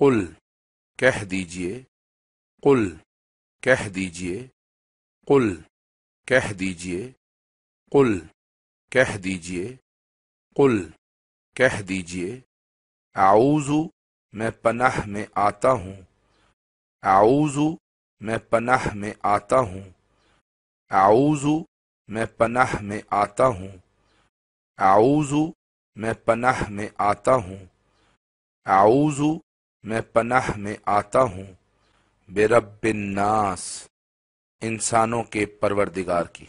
قل کہہ دیجئے قل کہہ دیجئے قل کہہ دیجئے قل کہہ دیجئے قل کہہ دیجئے اعوذ میں پناہ میں آتا ہوں اعوذ میں پناہ میں آتا ہوں اعوذ میں پناہ میں آتا ہوں اعوذ میں پناہ میں آتا ہوں اعوذ میں پناہ میں آتا ہوں بے رب بن ناس انسانوں کے پروردگار کی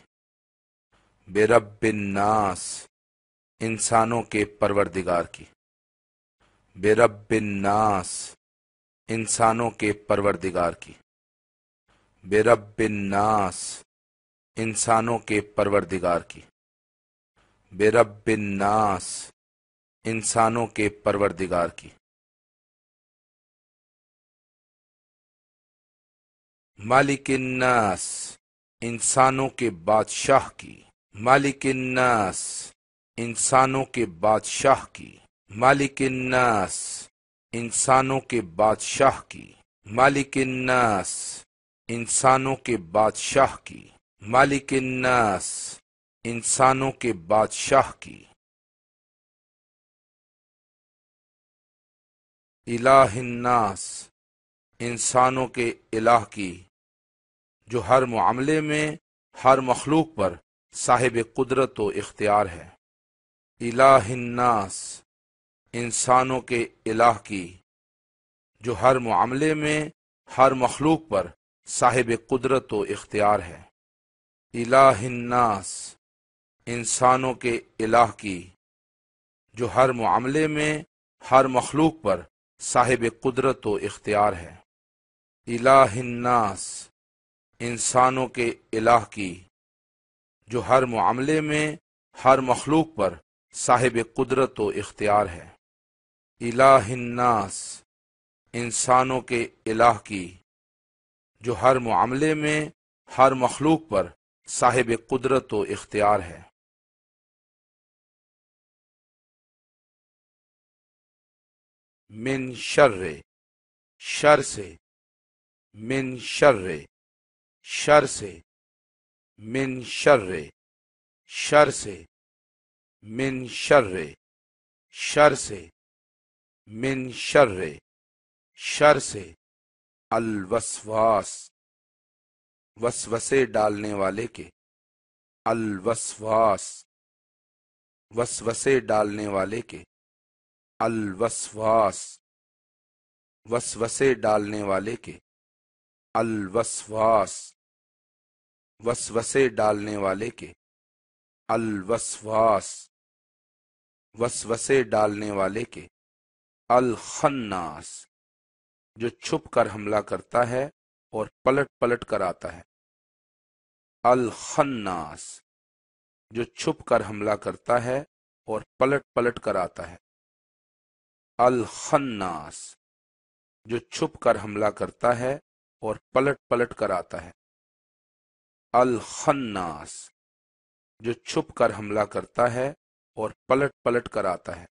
بے رب بن ناس انسانوں کے پروردگار کی بے رب بن ناس انسانوں کے پروردگار کی بے رب بن ناس انسانوں کے پروردگار کی بے رب بن ناس انسانوں کے پروردگار کی مالک الناس انسانوں کے بادشاہ کی مالک الناس انسانوں کے بادشاہ کی مالک الناس انسانوں کے بادشاہ کی مالک الناس انسانوں کے بادشاہ کی مالک الناس انسانوں کے بادشاہ کی الہ الناس انسانوں کے الہ کی جو ہر معاملے میں ہر مخلوق پر صاحب قدرت و اختیار ہے الہ الناس انسانوں کے الہ کی جو ہر معاملے میں ہر مخلوق پر صاحب قدرت و اختیار ہے الہ الناس انسانوں کے الہ کی جو ہر معاملے میں ہر مخلوق پر صاحب قدرت و اختیار ہے الہ الناس انسانوں کے الہ کی جو ہر معاملے میں ہر مخلوق پر صاحب قدرت و اختیار ہے الہ الناس انسانوں کے الہ کی جو ہر معاملے میں ہر مخلوق پر صاحب قدرت و اختیار ہے من شر شر سے من شر شر سے من شر شر سے من شر شر سے من شر شر سے الوسواس وسوسے ڈالنے والے کے الوسواس وسوسے ڈالنے والے کے الوسواس وسوسے ڈالنے والے کے الوسواس وسوسے ڈالنے والے کے الوسواس وسوسے ڈالنے والے کے الخناس جو چھپ کر حملہ کرتا ہے اور پلٹ پلٹ کر آتا ہے الخناس جو چھپ کر حملہ کرتا ہے اور پلٹ پلٹ کر آتا ہے الخناس جو چھپ کر حملہ کرتا ہے اور پلٹ پلٹ کر آتا ہے الخناس جو چھپ کر حملہ کرتا ہے اور پلٹ پلٹ کر آتا ہے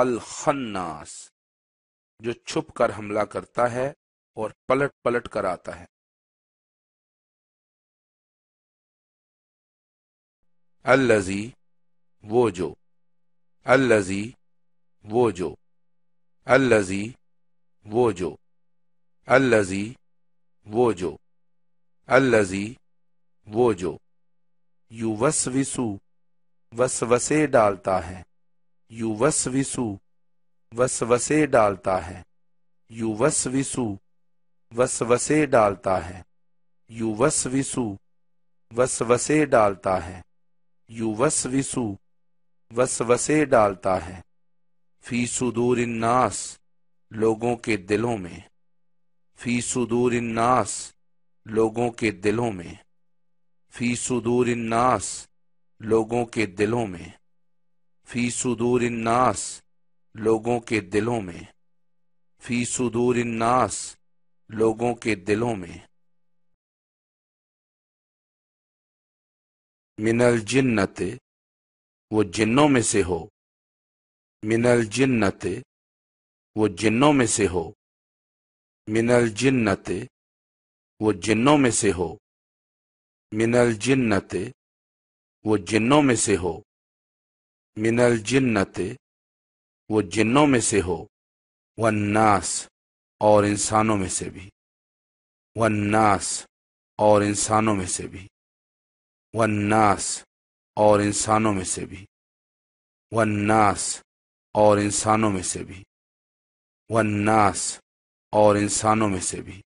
الخناس جو چھپ کر حملہ کرتا ہے اور پلٹ پلٹ کر آتا ہے الزی وہ جو الزی وہ جو الزی وہ جو الزی وہ جو الزی وہ جو یو وس وسو وس وسے ڈالتا ہے یو وس وسو وس وسے ڈالتا ہے یو وس وسو وس وسے ڈالتا ہے یو وس وسو وس وسے ڈالتا ہے یو وس وسو وس وسے ڈالتا ہے فی صدور اناس لوگوں کے دلوں میں فی صدور اناس لوگوں کے دلوں میں فی صدور الناس لوگوں کے دلوں میں فی صدور الناس لوگوں کے دلوں میں فی صدور الناس لوگوں کے دلوں میں من الجنت وہ جنوں میں سے ہو من الجنت وہ جنوں میں سے ہو من الجنت وہ جنوں میں سے ہو من الجنت وہ جنوں میں سے ہو من الجنت وہ جنوں میں سے ہو والناس اور انسانوں میں سے بھی والناس اور انسانوں میں سے بھی والناس اور انسانوں میں سے بھی والناس اور انسانوں میں سے بھی والناس اور انسانوں میں سے بھی